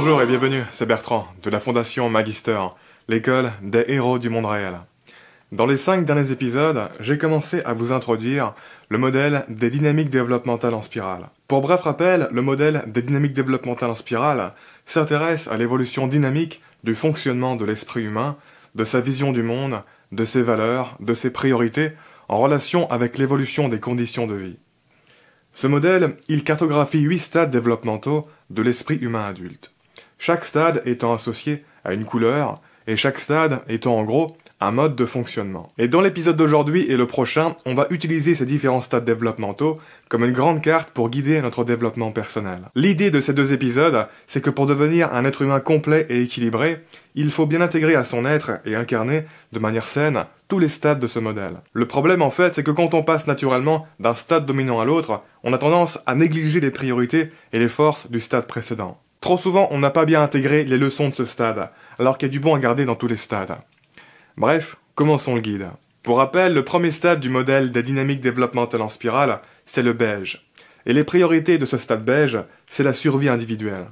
Bonjour et bienvenue, c'est Bertrand, de la Fondation Magister, l'école des héros du monde réel. Dans les cinq derniers épisodes, j'ai commencé à vous introduire le modèle des dynamiques développementales en spirale. Pour bref rappel, le modèle des dynamiques développementales en spirale s'intéresse à l'évolution dynamique du fonctionnement de l'esprit humain, de sa vision du monde, de ses valeurs, de ses priorités, en relation avec l'évolution des conditions de vie. Ce modèle, il cartographie huit stades développementaux de l'esprit humain adulte chaque stade étant associé à une couleur, et chaque stade étant en gros un mode de fonctionnement. Et dans l'épisode d'aujourd'hui et le prochain, on va utiliser ces différents stades développementaux comme une grande carte pour guider notre développement personnel. L'idée de ces deux épisodes, c'est que pour devenir un être humain complet et équilibré, il faut bien intégrer à son être et incarner, de manière saine, tous les stades de ce modèle. Le problème en fait, c'est que quand on passe naturellement d'un stade dominant à l'autre, on a tendance à négliger les priorités et les forces du stade précédent. Trop souvent, on n'a pas bien intégré les leçons de ce stade, alors qu'il y a du bon à garder dans tous les stades. Bref, commençons le guide. Pour rappel, le premier stade du modèle des dynamiques développementales en spirale, c'est le beige. Et les priorités de ce stade beige, c'est la survie individuelle.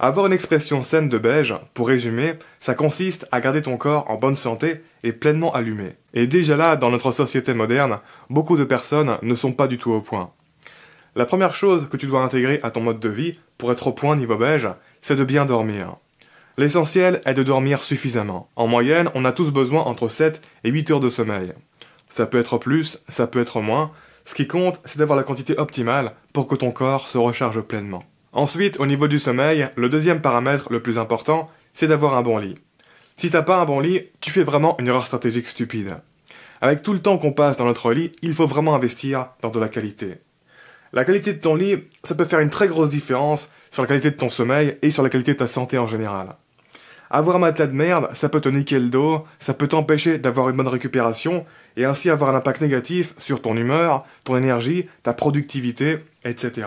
Avoir une expression saine de beige, pour résumer, ça consiste à garder ton corps en bonne santé et pleinement allumé. Et déjà là, dans notre société moderne, beaucoup de personnes ne sont pas du tout au point. La première chose que tu dois intégrer à ton mode de vie, pour être au point niveau beige, c'est de bien dormir. L'essentiel est de dormir suffisamment. En moyenne, on a tous besoin entre 7 et 8 heures de sommeil. Ça peut être plus, ça peut être moins. Ce qui compte, c'est d'avoir la quantité optimale pour que ton corps se recharge pleinement. Ensuite, au niveau du sommeil, le deuxième paramètre le plus important, c'est d'avoir un bon lit. Si t'as pas un bon lit, tu fais vraiment une erreur stratégique stupide. Avec tout le temps qu'on passe dans notre lit, il faut vraiment investir dans de la qualité. La qualité de ton lit, ça peut faire une très grosse différence sur la qualité de ton sommeil et sur la qualité de ta santé en général. Avoir un matelas de merde, ça peut te niquer le dos, ça peut t'empêcher d'avoir une bonne récupération et ainsi avoir un impact négatif sur ton humeur, ton énergie, ta productivité, etc.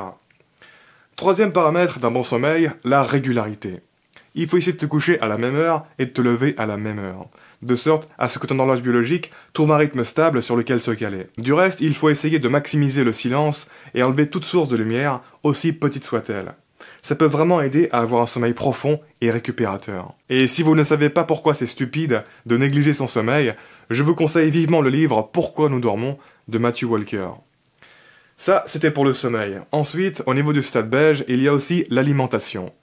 Troisième paramètre d'un bon sommeil, la régularité il faut essayer de te coucher à la même heure et de te lever à la même heure. De sorte à ce que ton horloge biologique trouve un rythme stable sur lequel se caler. Du reste, il faut essayer de maximiser le silence et enlever toute source de lumière, aussi petite soit-elle. Ça peut vraiment aider à avoir un sommeil profond et récupérateur. Et si vous ne savez pas pourquoi c'est stupide de négliger son sommeil, je vous conseille vivement le livre Pourquoi nous dormons de Matthew Walker. Ça, c'était pour le sommeil. Ensuite, au niveau du stade beige, il y a aussi l'alimentation.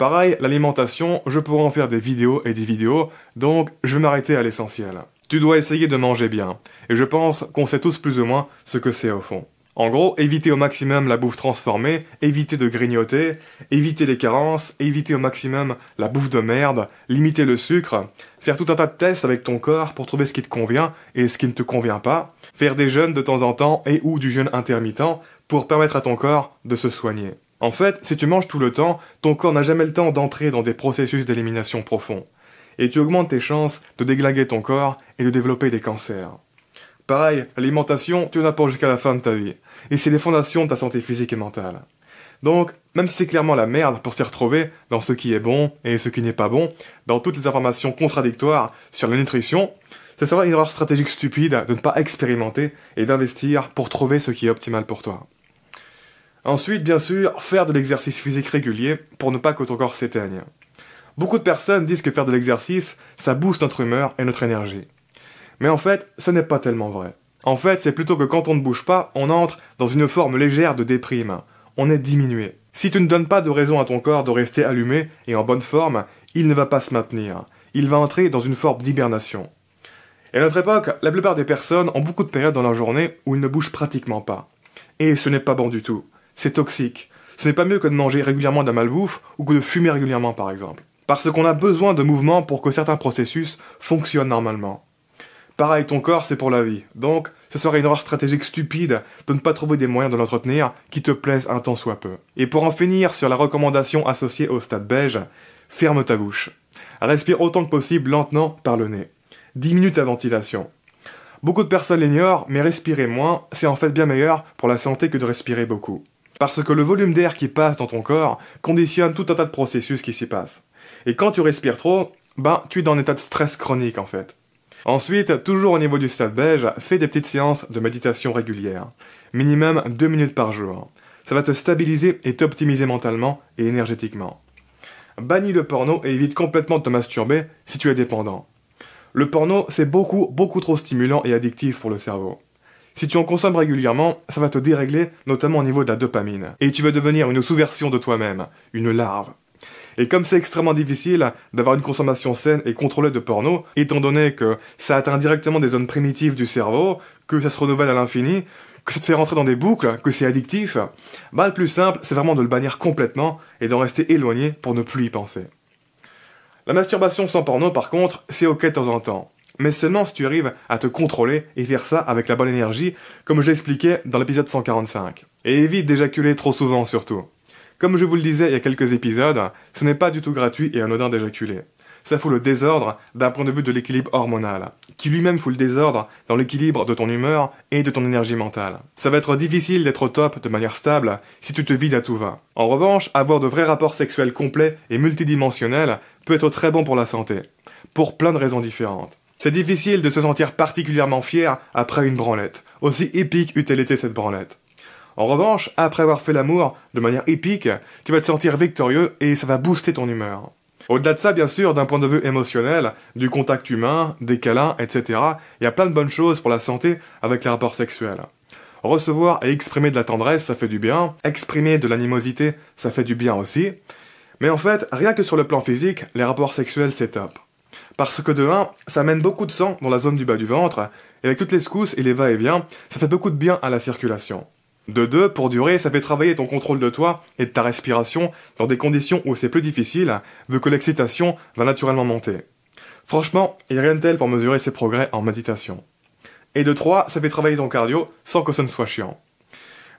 Pareil, l'alimentation, je pourrais en faire des vidéos et des vidéos, donc je vais m'arrêter à l'essentiel. Tu dois essayer de manger bien, et je pense qu'on sait tous plus ou moins ce que c'est au fond. En gros, éviter au maximum la bouffe transformée, éviter de grignoter, éviter les carences, éviter au maximum la bouffe de merde, limiter le sucre, faire tout un tas de tests avec ton corps pour trouver ce qui te convient et ce qui ne te convient pas, faire des jeûnes de temps en temps et ou du jeûne intermittent pour permettre à ton corps de se soigner. En fait, si tu manges tout le temps, ton corps n'a jamais le temps d'entrer dans des processus d'élimination profonds, et tu augmentes tes chances de déglinguer ton corps et de développer des cancers. Pareil, l'alimentation, tu en as pour jusqu'à la fin de ta vie, et c'est les fondations de ta santé physique et mentale. Donc, même si c'est clairement la merde pour s'y retrouver dans ce qui est bon et ce qui n'est pas bon, dans toutes les informations contradictoires sur la nutrition, ce sera une erreur stratégique stupide de ne pas expérimenter et d'investir pour trouver ce qui est optimal pour toi. Ensuite, bien sûr, faire de l'exercice physique régulier pour ne pas que ton corps s'éteigne. Beaucoup de personnes disent que faire de l'exercice, ça booste notre humeur et notre énergie. Mais en fait, ce n'est pas tellement vrai. En fait, c'est plutôt que quand on ne bouge pas, on entre dans une forme légère de déprime. On est diminué. Si tu ne donnes pas de raison à ton corps de rester allumé et en bonne forme, il ne va pas se maintenir. Il va entrer dans une forme d'hibernation. Et à notre époque, la plupart des personnes ont beaucoup de périodes dans leur journée où ils ne bougent pratiquement pas. Et ce n'est pas bon du tout c'est toxique. Ce n'est pas mieux que de manger régulièrement de la malbouffe ou que de fumer régulièrement par exemple. Parce qu'on a besoin de mouvements pour que certains processus fonctionnent normalement. Pareil, ton corps, c'est pour la vie. Donc, ce serait une erreur stratégique stupide de ne pas trouver des moyens de l'entretenir qui te plaisent un temps soit peu. Et pour en finir sur la recommandation associée au stade beige, ferme ta bouche. Respire autant que possible lentement par le nez. 10 minutes à ventilation. Beaucoup de personnes l'ignorent, mais respirer moins, c'est en fait bien meilleur pour la santé que de respirer beaucoup. Parce que le volume d'air qui passe dans ton corps conditionne tout un tas de processus qui s'y passent. Et quand tu respires trop, ben, tu es dans un état de stress chronique en fait. Ensuite, toujours au niveau du stade beige, fais des petites séances de méditation régulière. Minimum 2 minutes par jour. Ça va te stabiliser et t'optimiser mentalement et énergétiquement. Bannis le porno et évite complètement de te masturber si tu es dépendant. Le porno, c'est beaucoup, beaucoup trop stimulant et addictif pour le cerveau. Si tu en consommes régulièrement, ça va te dérégler, notamment au niveau de la dopamine. Et tu vas devenir une sous-version de toi-même, une larve. Et comme c'est extrêmement difficile d'avoir une consommation saine et contrôlée de porno, étant donné que ça atteint directement des zones primitives du cerveau, que ça se renouvelle à l'infini, que ça te fait rentrer dans des boucles, que c'est addictif, bah le plus simple, c'est vraiment de le bannir complètement et d'en rester éloigné pour ne plus y penser. La masturbation sans porno, par contre, c'est ok de temps en temps mais seulement si tu arrives à te contrôler et faire ça avec la bonne énergie, comme je dans l'épisode 145. Et évite d'éjaculer trop souvent surtout. Comme je vous le disais il y a quelques épisodes, ce n'est pas du tout gratuit et anodin d'éjaculer. Ça fout le désordre d'un point de vue de l'équilibre hormonal, qui lui-même fout le désordre dans l'équilibre de ton humeur et de ton énergie mentale. Ça va être difficile d'être au top de manière stable si tu te vides à tout va. En revanche, avoir de vrais rapports sexuels complets et multidimensionnels peut être très bon pour la santé, pour plein de raisons différentes. C'est difficile de se sentir particulièrement fier après une branlette, aussi épique eût-elle été cette branlette. En revanche, après avoir fait l'amour de manière épique, tu vas te sentir victorieux et ça va booster ton humeur. Au-delà de ça, bien sûr, d'un point de vue émotionnel, du contact humain, des câlins, etc., il y a plein de bonnes choses pour la santé avec les rapports sexuels. Recevoir et exprimer de la tendresse, ça fait du bien. Exprimer de l'animosité, ça fait du bien aussi. Mais en fait, rien que sur le plan physique, les rapports sexuels, c'est top. Parce que de 1, ça mène beaucoup de sang dans la zone du bas du ventre, et avec toutes les secousses et les va-et-vient, ça fait beaucoup de bien à la circulation. De 2, pour durer, ça fait travailler ton contrôle de toi et de ta respiration dans des conditions où c'est plus difficile, vu que l'excitation va naturellement monter. Franchement, il n'y a rien de tel pour mesurer ses progrès en méditation. Et de 3, ça fait travailler ton cardio sans que ça ne soit chiant.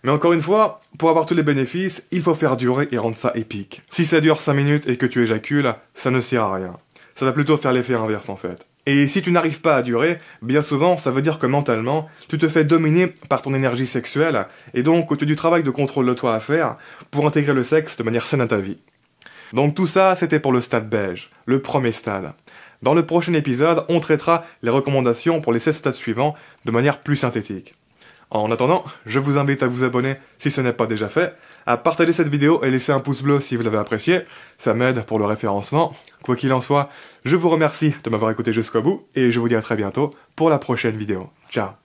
Mais encore une fois, pour avoir tous les bénéfices, il faut faire durer et rendre ça épique. Si ça dure 5 minutes et que tu éjacules, ça ne sert à rien ça va plutôt faire l'effet inverse en fait. Et si tu n'arrives pas à durer, bien souvent ça veut dire que mentalement, tu te fais dominer par ton énergie sexuelle, et donc tu as du travail de contrôle de toi à faire pour intégrer le sexe de manière saine à ta vie. Donc tout ça, c'était pour le stade beige, le premier stade. Dans le prochain épisode, on traitera les recommandations pour les 16 stades suivants de manière plus synthétique. En attendant, je vous invite à vous abonner si ce n'est pas déjà fait, à partager cette vidéo et laisser un pouce bleu si vous l'avez apprécié, ça m'aide pour le référencement. Quoi qu'il en soit, je vous remercie de m'avoir écouté jusqu'au bout et je vous dis à très bientôt pour la prochaine vidéo. Ciao